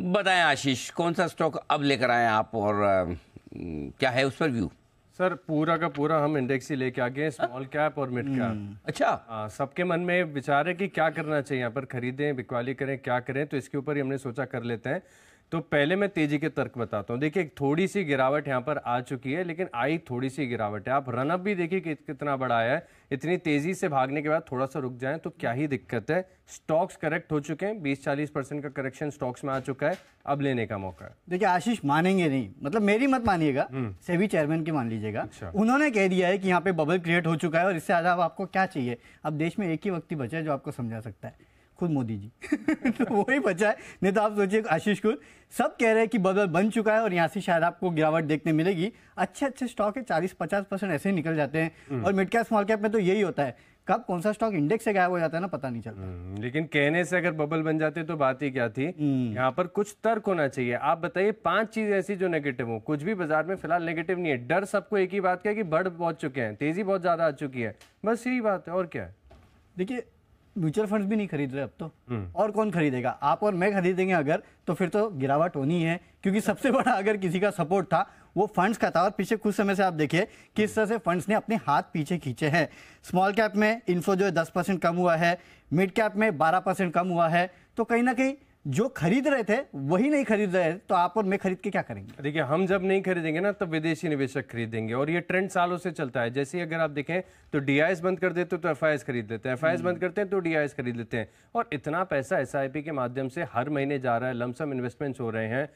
बताएं आशीष कौन सा स्टॉक अब लेकर आए आप और क्या है उस पर व्यू सर पूरा का पूरा हम इंडेक्स ही लेके आ गए स्मॉल कैप और मिड हम्म। कैप अच्छा सबके मन में विचार है कि क्या करना चाहिए यहाँ पर खरीदें बिकवाली करें क्या करें तो इसके ऊपर ही हमने सोचा कर लेते हैं तो पहले मैं तेजी के तर्क बताता हूँ देखिए थोड़ी सी गिरावट यहाँ पर आ चुकी है लेकिन आई थोड़ी सी गिरावट है आप रनअप भी देखिए कि कितना बड़ा आया है इतनी तेजी से भागने के बाद थोड़ा सा रुक जाए तो क्या ही दिक्कत है स्टॉक्स करेक्ट हो चुके हैं बीस चालीस परसेंट का करेक्शन स्टॉक्स में आ चुका है अब लेने का मौका है देखिए आशीष मानेंगे नहीं मतलब मेरी मत मानिएगा हम्म। सेवी चेयरमैन की मान लीजिएगा अच्छा। उन्होंने कह दिया है कि यहाँ पे बबल क्रिएट हो चुका है और इससे ज्यादा आपको क्या चाहिए अब देश में एक ही व्यक्ति बचा है जो आपको समझा सकता है खुद मोदी जी तो वही बचा है नहीं तो आप सोचिए आशीष खुद सब कह रहे हैं कि बदल बन चुका है और यहाँ से शायद आपको गिरावट देखने मिलेगी अच्छे अच्छे स्टॉक है चालीस पचास परसेंट ऐसे ही निकल जाते हैं हम्म। और मिड कैप स्मॉल कैप में तो यही होता है कब कौन सा स्टॉक इंडेक्स से गायब हो जाता है ना पता नहीं चलता हम्म, लेकिन कहने से अगर बबल बन जाते तो बात ही क्या थी हम्म। यहाँ पर कुछ तर्क होना चाहिए आप बताइए पांच चीजें ऐसी जो नेगेटिव हो कुछ भी बाजार में फिलहाल नेगेटिव नहीं है डर सबको एक ही बात का है कि बढ़ पहुंच चुके हैं तेजी बहुत ज्यादा आ चुकी है बस यही बात है और क्या है देखिए म्यूचुअल फंड्स भी नहीं खरीद रहे अब तो हम्म। और कौन खरीदेगा आप और मैं खरीदेंगे अगर तो फिर तो गिरावट होनी है क्योंकि सबसे बड़ा अगर किसी का सपोर्ट था वो फंड्स का था और पीछे कुछ समय से आप देखिए किस तरह से फंड्स ने अपने हाथ पीछे खींचे हैं स्मॉल कैप में इन्फो जो है दस परसेंट कम हुआ है मिड कैप में बारह परसेंट कम हुआ है तो कहीं ना कहीं जो खरीद रहे थे वही नहीं खरीद रहे तो आप और मैं खरीद के क्या करेंगे देखिए हम जब नहीं खरीदेंगे ना तब विदेशी निवेशक खरीदेंगे और ये ट्रेंड सालों से चलता है जैसे अगर आप देखें तो डीआईएस बंद कर देते तो एफ खरीद लेते हैं एफ बंद हम्म। करते हैं तो डीआईएस खरीद लेते हैं और इतना पैसा एस के माध्यम से हर महीने जा रहा है लमसम इन्वेस्टमेंट्स हो रहे हैं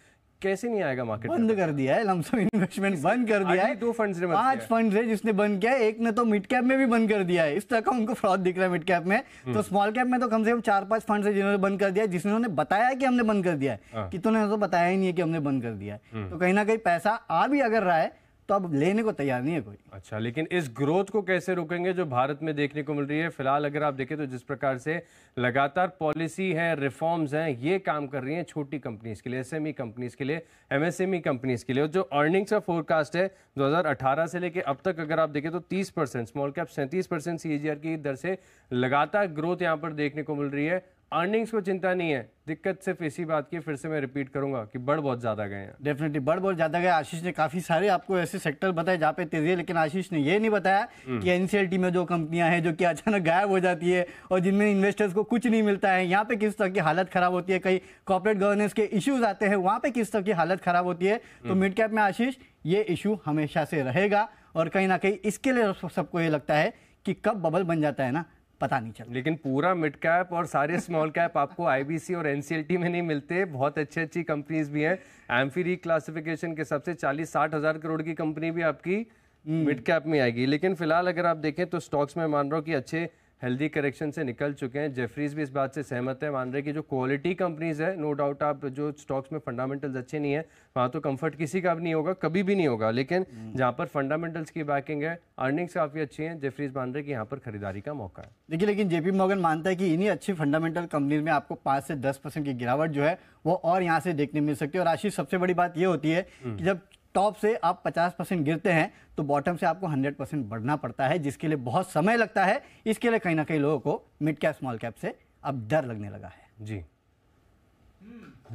कैसे नहीं आएगा मार्केट बंद कर दिया है लमसम इन्वेस्टमेंट बंद कर दिया है दो फंड्स ने पांच फंड है जिसने बंद किया है एक ने तो मिड कैप में भी बंद कर दिया है इस तरह का उनको फ्रॉड दिख रहा है मिड कैप में हम्म। तो स्मॉल कैप में तो कम से कम चार पांच फंड्स है जिन्होंने बंद कर दिया जिसने बताया कि हमने बंद कर दिया है हाँ। कितने तो बताया ही नहीं है कि हमने बंद कर दिया है हम्म। तो कहीं ना कहीं पैसा आ भी अगर रहा है तो अब लेने को तैयार नहीं है कोई अच्छा लेकिन इस ग्रोथ को कैसे रोकेंगे जो भारत में देखने को मिल रही है फिलहाल अगर आप देखें तो जिस प्रकार से लगातार पॉलिसी है रिफॉर्म्स हैं ये काम कर रही हैं छोटी कंपनीज के लिए एसएमई कंपनीज के लिए एमएसएमई कंपनीज के लिए जो अर्निंग्स का फोरकास्ट है दो से लेकर अब तक अगर आप देखें तो तीस परसेंट स्मॉल कैप सैंतीस परसेंट की दर से लगातार ग्रोथ यहाँ पर देखने को मिल रही है अर्निंग्स को चिंता नहीं है दिक्कत सिर्फ इसी बात की फिर से मैं रिपीट करूंगा कि बढ़ बहुत ज़्यादा गए हैं डेफिनेटली बढ़ बहुत ज़्यादा गए आशीष ने काफ़ी सारे आपको ऐसे सेक्टर बताए जहाँ पे तेजी है लेकिन आशीष ने ये नहीं बताया हम्म। कि एनसीएलटी में जो कंपनियां हैं जो कि अचानक गायब हो जाती है और जिनमें इन्वेस्टर्स को कुछ नहीं मिलता है यहाँ पे किस तरह की हालत खराब होती है कई कॉर्पोरेट गवर्नेंस के इश्यूज आते हैं वहाँ पे किस तरह की हालत खराब होती है तो मिड हम्म। कैप में आशीष ये इशू हमेशा से रहेगा और कहीं ना कहीं इसके लिए सबको ये लगता है कि कब बबल बन जाता है ना पता नहीं चल लेकिन पूरा मिड कैप और सारे स्मॉल कैप आपको आईबीसी और एनसीएलटी में नहीं मिलते बहुत अच्छी अच्छी कंपनीज भी हैं री क्लासिफिकेशन के हिसाब से चालीस साठ हजार करोड़ की कंपनी भी आपकी हम्म। मिड कैप में आएगी लेकिन फिलहाल अगर आप देखें तो स्टॉक्स में मान रहा हूँ कि अच्छे हेल्दी करेक्शन से निकल चुके हैं जेफरीज भी इस बात से सहमत है मान रहे कि जो क्वालिटी कंपनीज है नो डाउट आप जो स्टॉक्स में फंडामेंटल्स अच्छे नहीं है वहाँ तो कंफर्ट किसी का भी नहीं होगा कभी भी नहीं होगा लेकिन हम्म। जहाँ पर फंडामेंटल्स की बैकिंग है अर्निंग्स काफ़ी अच्छी है जेफरीज मान रहे कि यहाँ पर खरीदारी का मौका है देखिए लेकिन जेपी मॉगन मानता है कि इन्हीं अच्छी फंडामेंटल कंपनीज में आपको पाँच से दस की गिरावट जो है वो और यहाँ से देखने मिल सकती है और आशीष सबसे बड़ी बात ये होती है हम्म। कि जब टॉप से आप 50 परसेंट गिरते हैं तो बॉटम से आपको 100 परसेंट बढ़ना पड़ता है जिसके लिए बहुत समय लगता है इसके लिए कहीं ना कहीं लोगों को मिड कैप स्मॉल कैप से अब डर लगने लगा है जी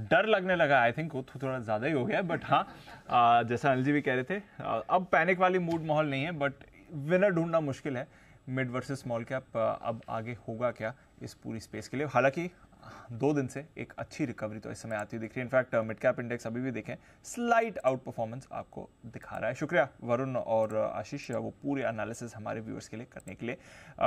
डर लगने लगा आई थिंक वो थोड़ा ज़्यादा ही हो गया बट हाँ जैसा अनिल जी भी कह रहे थे अब पैनिक वाली मूड माहौल नहीं है बट विनर ढूंढना मुश्किल है मिड वर्सेस स्मॉल कैप अब आगे होगा क्या इस पूरी स्पेस के लिए हालांकि दो दिन से एक अच्छी रिकवरी तो इस समय आती दिख रही है इनफैक्ट मिड कैप इंडेक्स अभी भी देखें स्लाइट आउट परफॉर्मेंस आपको दिखा रहा है शुक्रिया वरुण और आशीष वो पूरे एनालिसिस हमारे व्यूअर्स के लिए करने के लिए